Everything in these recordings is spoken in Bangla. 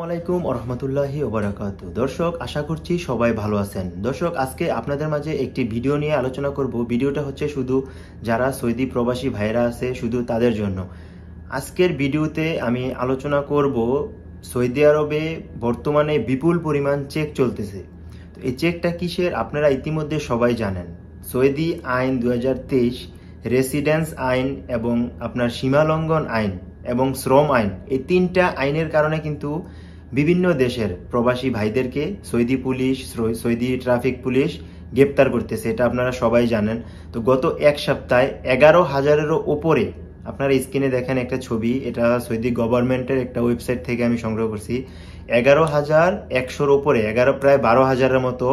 আলাইকুম আহমতুল্লাহি ওবরাকাত দর্শক আশা করছি সবাই ভালো আছেন দর্শক আজকে আপনাদের মাঝে একটি ভিডিও নিয়ে আলোচনা করব ভিডিওটা হচ্ছে শুধু যারা সৌদি প্রবাসী ভাইরা আছে শুধু তাদের জন্য আজকের ভিডিওতে আমি আলোচনা করব সৌদি আরবে বর্তমানে বিপুল পরিমাণ চেক চলতেছে তো এই চেকটা কিসের আপনারা ইতিমধ্যে সবাই জানেন সৌদি আইন দু রেসিডেন্স আইন এবং আপনার সীমালঙ্ঘন আইন এবং শ্রম আইন এই তিনটা আইনের কারণে কিন্তু বিভিন্ন দেশের প্রবাসী ভাইদেরকে Saudi police Saudi traffic police গ্রেপ্তার করতেছে এটা আপনারা সবাই জানেন তো গত এক সপ্তাহে এগারো হাজারেরও ওপরে আপনারা স্ক্রিনে দেখেন একটা ছবি এটা সৌদি গভর্নমেন্টের একটা ওয়েবসাইট থেকে আমি সংগ্রহ করছি এগারো হাজার একশোর ওপরে এগারো প্রায় বারো হাজারের মতো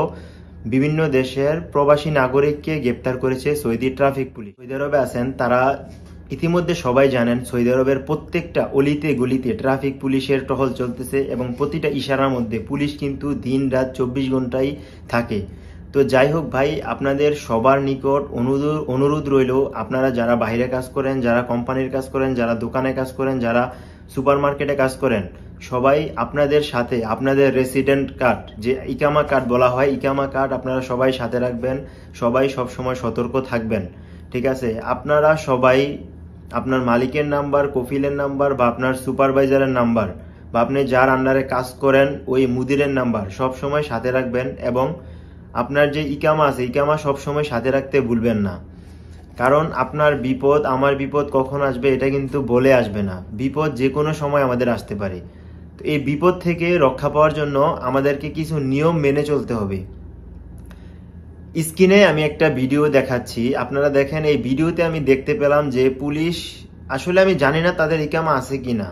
বিভিন্ন দেশের প্রবাসী নাগরিককে গ্রেপ্তার করেছে সৌদি ট্রাফিক পুলিশ সৌদি আরবে আছেন তারা ইতিমধ্যে সবাই জানেন সৌদি আরবের প্রত্যেকটা অলিতে গলিতে ট্রাফিক পুলিশের টহল চলতেছে এবং প্রতিটা ইশারার মধ্যে পুলিশ কিন্তু দিন রাত চব্বিশ ঘন্টাই থাকে তো যাই হোক ভাই আপনাদের সবার নিকট অনুরোধ অনুরোধ রইল আপনারা যারা বাইরে কাজ করেন যারা কোম্পানির কাজ করেন যারা দোকানে কাজ করেন যারা সুপার মার্কেটে কাজ করেন সবাই আপনাদের সাথে আপনাদের রেসিডেন্ট কার্ড যে ইকামা কার্ড বলা হয় ইকামা কার্ড আপনারা সবাই সাথে রাখবেন সবাই সবসময় সতর্ক থাকবেন ঠিক আছে আপনারা সবাই আপনার মালিকের নাম্বার কফিলের নাম্বার বা আপনার সুপারভাইজারের নাম্বার বা আপনি যার আন্ডারে কাজ করেন ওই মুদিরের নাম্বার সব সময় সাথে রাখবেন এবং আপনার যে ইকামা আছে ইকামা সবসময় সাথে রাখতে ভুলবেন না কারণ আপনার বিপদ আমার বিপদ কখন আসবে এটা কিন্তু বলে আসবে না বিপদ যে কোনো সময় আমাদের আসতে পারে তো এই বিপদ থেকে রক্ষা পাওয়ার জন্য আমাদেরকে কিছু নিয়ম মেনে চলতে হবে স্ক্রিনে আমি একটা ভিডিও দেখাচ্ছি আপনারা দেখেন এই ভিডিওতে আমি দেখতে পেলাম যে পুলিশ আসলে আমি জানি না তাদের ইকামা আছে কি না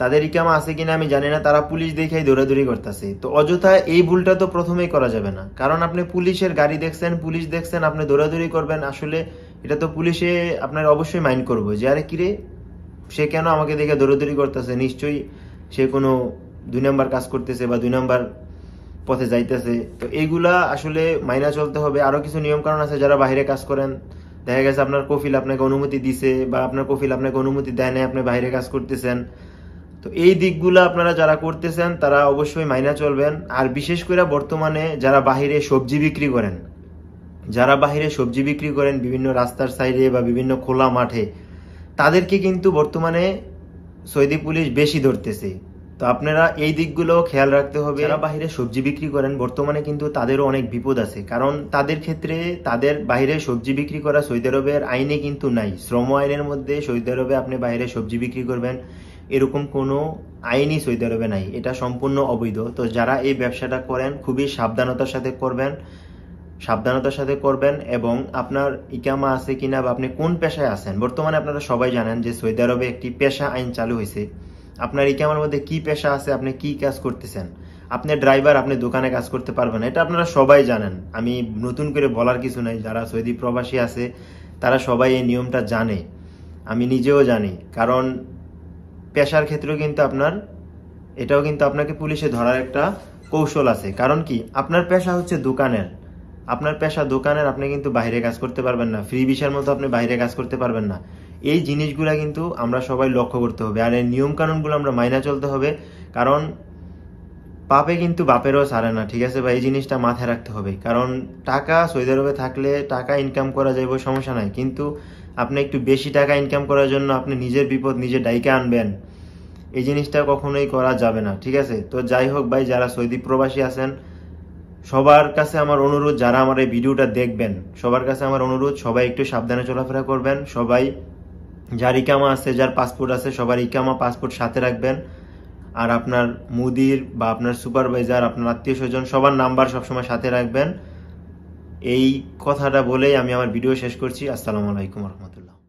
তাদের ইকামা আছে কিনা আমি জানি না তারা পুলিশ দেখেই দৌড়াদৌড়ি করতেছে তো অযথা এই ভুলটা তো প্রথমেই করা যাবে না কারণ আপনি পুলিশের গাড়ি দেখছেন পুলিশ দেখছেন আপনি দৌড়াদৌড়ি করবেন আসলে এটা তো পুলিশে আপনার অবশ্যই মাইন্ড করবো যে আরে কিরে সে কেন আমাকে দেখে দৌড়াদৌড়ি করতেছে নিশ্চয়ই সে কোনো দুই নাম্বার কাজ করতেছে বা দুই নাম্বার পথে যাইতেছে তো এইগুলা আসলে মাইনা চলতে হবে আরও কিছু নিয়ম কারণ আছে যারা বাইরে কাজ করেন দেখা গেছে আপনার কফিল আপনাকে অনুমতি দিছে বা আপনার কফিল আপনাকে অনুমতি দেয় না আপনি বাইরে কাজ করতেছেন তো এই দিকগুলো আপনারা যারা করতেছেন তারা অবশ্যই মাইনা চলবেন আর বিশেষ করে বর্তমানে যারা বাহিরে সবজি বিক্রি করেন যারা বাহিরে সবজি বিক্রি করেন বিভিন্ন রাস্তার সাইডে বা বিভিন্ন খোলা মাঠে তাদেরকে কিন্তু বর্তমানে সৌদি পুলিশ বেশি ধরতেছে তো আপনারা এই দিকগুলো খেয়াল রাখতে হবে যারা বাহিরে সবজি বিক্রি করেন বর্তমানে কিন্তু তাদেরও অনেক বিপদ আছে কারণ তাদের ক্ষেত্রে তাদের বাইরে সবজি বিক্রি করা সৌদি আরবের আইনে কিন্তু নাই শ্রম আইনের মধ্যে সৌদি আরবে আপনি বাইরে সবজি বিক্রি করবেন এরকম কোনো আইনই সৌদি আরবে নাই এটা সম্পূর্ণ অবৈধ তো যারা এই ব্যবসাটা করেন খুবই সাবধানতার সাথে করবেন সাবধানতার সাথে করবেন এবং আপনার ইকামা আছে কিনা বা আপনি কোন পেশায় আছেন বর্তমানে আপনারা সবাই জানেন যে সৌদি আরবে একটি পেশা আইন চালু হয়েছে আপনার এই ক্যামেরার মধ্যে কি পেশা আছে আপনি কি কাজ করতেছেন আপনি ড্রাইভার আপনি দোকানে কাজ করতে পারবেন এটা আপনারা সবাই জানেন আমি নতুন করে বলার কিছু নাই যারা সৌদি প্রবাসী আছে তারা সবাই এই নিয়মটা জানে আমি নিজেও জানি কারণ পেশার ক্ষেত্রেও কিন্তু আপনার এটাও কিন্তু আপনাকে পুলিশে ধরার একটা কৌশল আছে কারণ কি আপনার পেশা হচ্ছে দোকানের আপনার পেশা দোকানের আপনি কিন্তু বাইরে কাজ করতে পারবেন না ফ্রি বিশার মতো আপনি বাইরে কাজ করতে পারবেন না এই জিনিসগুলো কিন্তু আমরা সবাই লক্ষ্য করতে হবে আর এই নিয়মকানুনগুলো আমরা মাইনা চলতে হবে কারণ পাপে কিন্তু বাপেরও সারে না ঠিক আছে বা এই জিনিসটা মাথায় রাখতে হবে কারণ টাকা সৌদি আরবে থাকলে টাকা ইনকাম করা যাইব সমস্যা নাই কিন্তু আপনি একটু বেশি টাকা ইনকাম করার জন্য আপনি নিজের বিপদ নিজের ডাইকে আনবেন এই জিনিসটা কখনোই করা যাবে না ঠিক আছে তো যাই হোক ভাই যারা সৌদি প্রবাসী আছেন সবার কাছে আমার অনুরোধ যারা আমার এই ভিডিওটা দেখবেন সবার কাছে আমার অনুরোধ সবাই একটু সাবধানে চলাফেরা করবেন সবাই যার ইকামা আছে যার পাসপোর্ট আছে সবার ইকামা পাসপোর্ট সাথে রাখবেন আর আপনার মুদির বা আপনার সুপারভাইজার আপনার আত্মীয় স্বজন সবার নাম্বার সবসময় সাথে রাখবেন এই কথাটা বলেই আমি আমার ভিডিও শেষ করছি আসসালামু আলাইকুম রহমতুল্লাহ